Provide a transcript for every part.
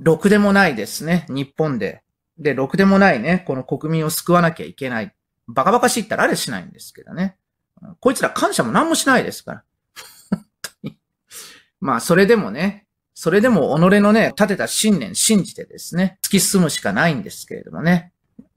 ろくでもないですね、日本で。で、ろくでもないね、この国民を救わなきゃいけない。バカバカしいったらあれしないんですけどね。こいつら感謝も何もしないですから。まあ、それでもね、それでも己のね、立てた信念信じてですね、突き進むしかないんですけれどもね。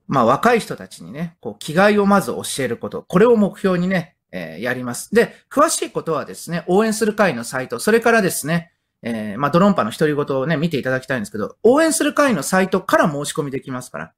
まあ、若い人たちにね、こう、気概をまず教えること。これを目標にね、えー、やります。で、詳しいことはですね、応援する会のサイト、それからですね、えー、まあ、ドロンパの独り言をね、見ていただきたいんですけど、応援する会のサイトから申し込みできますから。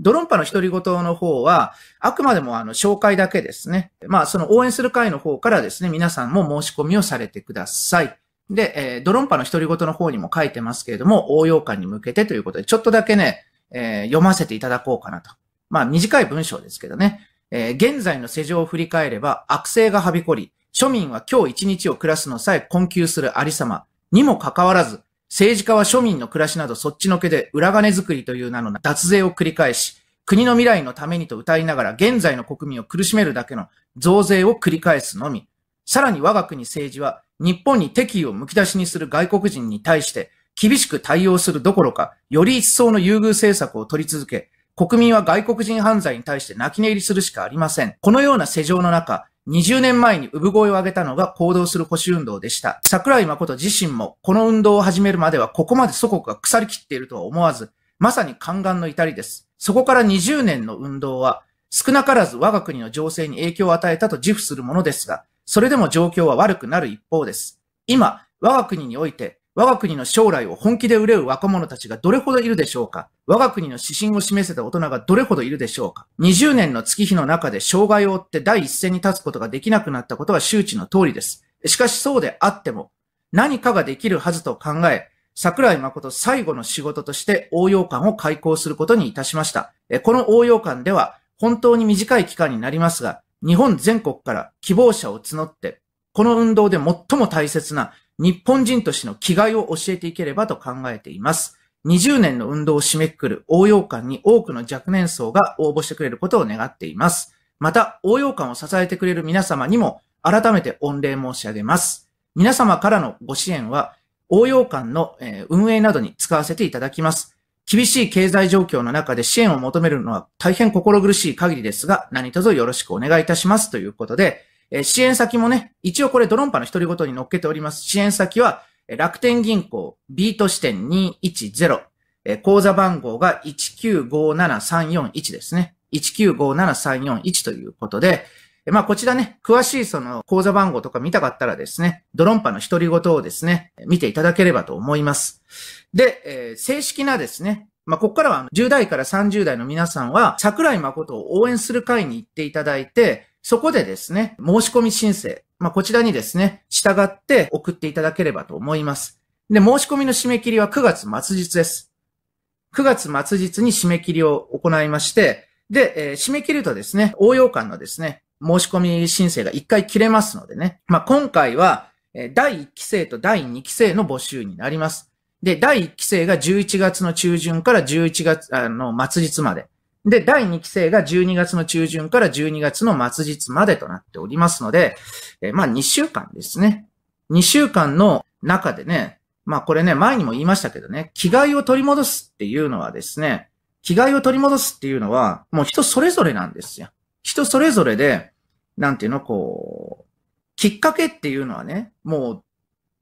ドロンパの独り言の方は、あくまでもあの、紹介だけですね。まあ、その応援する会の方からですね、皆さんも申し込みをされてください。で、えー、ドロンパの独り言の方にも書いてますけれども、応用感に向けてということで、ちょっとだけね、えー、読ませていただこうかなと。まあ、短い文章ですけどね。えー、現在の世情を振り返れば、悪性がはびこり、庶民は今日一日を暮らすのさえ困窮するありさま。にもかかわらず、政治家は庶民の暮らしなどそっちのけで裏金作りという名の脱税を繰り返し、国の未来のためにと歌いながら現在の国民を苦しめるだけの増税を繰り返すのみ。さらに我が国政治は日本に敵意をむき出しにする外国人に対して厳しく対応するどころか、より一層の優遇政策を取り続け、国民は外国人犯罪に対して泣き寝入りするしかありません。このような世情の中、20年前に産声を上げたのが行動する保守運動でした。桜井誠自身もこの運動を始めるまではここまで祖国が腐りきっているとは思わず、まさに宦官の至りです。そこから20年の運動は、少なからず我が国の情勢に影響を与えたと自負するものですが、それでも状況は悪くなる一方です。今、我が国において我が国の将来を本気で憂う若者たちがどれほどいるでしょうか我が国の指針を示せた大人がどれほどいるでしょうか ?20 年の月日の中で障害を負って第一線に立つことができなくなったことは周知の通りです。しかしそうであっても、何かができるはずと考え、桜井誠最後の仕事として応用館を開校することにいたしました。この応用館では本当に短い期間になりますが、日本全国から希望者を募って、この運動で最も大切な日本人としての気概を教えていければと考えています。20年の運動を締めくくる応用館に多くの若年層が応募してくれることを願っています。また、応用館を支えてくれる皆様にも改めて御礼申し上げます。皆様からのご支援は、応用館の運営などに使わせていただきます。厳しい経済状況の中で支援を求めるのは大変心苦しい限りですが、何卒よろしくお願いいたしますということで、え支援先もね、一応これドロンパの一人ごとに載っけております。支援先は、楽天銀行ビート支店210、え口座番号が1957341ですね。1957341ということで、まあ、こちらね、詳しいその口座番号とか見たかったらですね、ドロンパの独り言をですね、見ていただければと思います。で、えー、正式なですね、まあ、ここからは10代から30代の皆さんは、桜井誠を応援する会に行っていただいて、そこでですね、申し込み申請、まあ、こちらにですね、従って送っていただければと思います。で、申し込みの締め切りは9月末日です。9月末日に締め切りを行いまして、で、えー、締め切るとですね、応用感のですね、申し込み申請が1回切れますのでね。まあ、今回は、第1期生と第2期生の募集になります。で、第1期生が11月の中旬から11月、あの、末日まで。で、第2期生が12月の中旬から12月の末日までとなっておりますので、えまあ2週間ですね。2週間の中でね、まあこれね、前にも言いましたけどね、着替えを取り戻すっていうのはですね、着替えを取り戻すっていうのは、もう人それぞれなんですよ。人それぞれで、なんていうの、こう、きっかけっていうのはね、もう、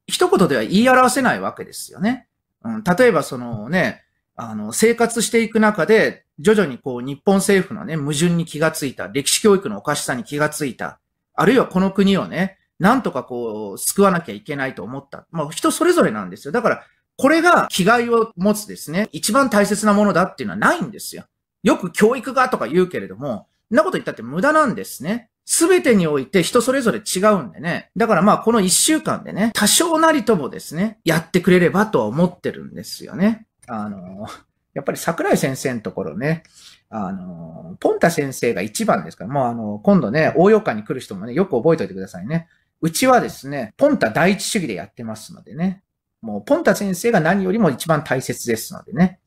一言では言い表せないわけですよね。うん、例えばそのね、あの、生活していく中で、徐々にこう、日本政府のね、矛盾に気がついた、歴史教育のおかしさに気がついた、あるいはこの国をね、なんとかこう、救わなきゃいけないと思った。まあ、人それぞれなんですよ。だから、これが気概を持つですね、一番大切なものだっていうのはないんですよ。よく教育がとか言うけれども、そんなこと言ったって無駄なんですね。すべてにおいて人それぞれ違うんでね。だからまあこの一週間でね、多少なりともですね、やってくれればとは思ってるんですよね。あの、やっぱり桜井先生のところね、あの、ポンタ先生が一番ですから、もうあの、今度ね、応用館に来る人もね、よく覚えておいてくださいね。うちはですね、ポンタ第一主義でやってますのでね。もう、ポンタ先生が何よりも一番大切ですのでね。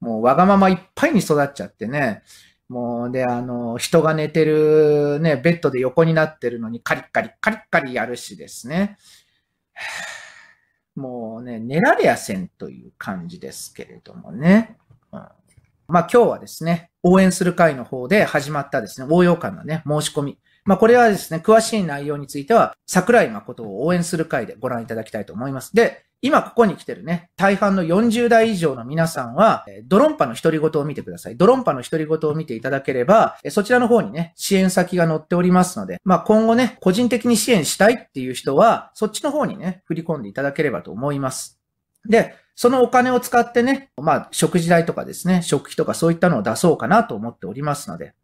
もう、わがままいっぱいに育っちゃってね。もう、で、あの、人が寝てるね、ベッドで横になってるのにカリッカリ、カリッカリやるしですね。もうね、寝られやせんという感じですけれどもね。うん、まあ今日はですね、応援する会の方で始まったですね、応用感のね、申し込み。まあ、これはですね、詳しい内容については、桜井誠を応援する会でご覧いただきたいと思います。で、今ここに来てるね、大半の40代以上の皆さんは、ドロンパの独り言を見てください。ドロンパの独り言を見ていただければ、そちらの方にね、支援先が載っておりますので、まあ、今後ね、個人的に支援したいっていう人は、そっちの方にね、振り込んでいただければと思います。で、そのお金を使ってね、まあ、食事代とかですね、食費とかそういったのを出そうかなと思っておりますので、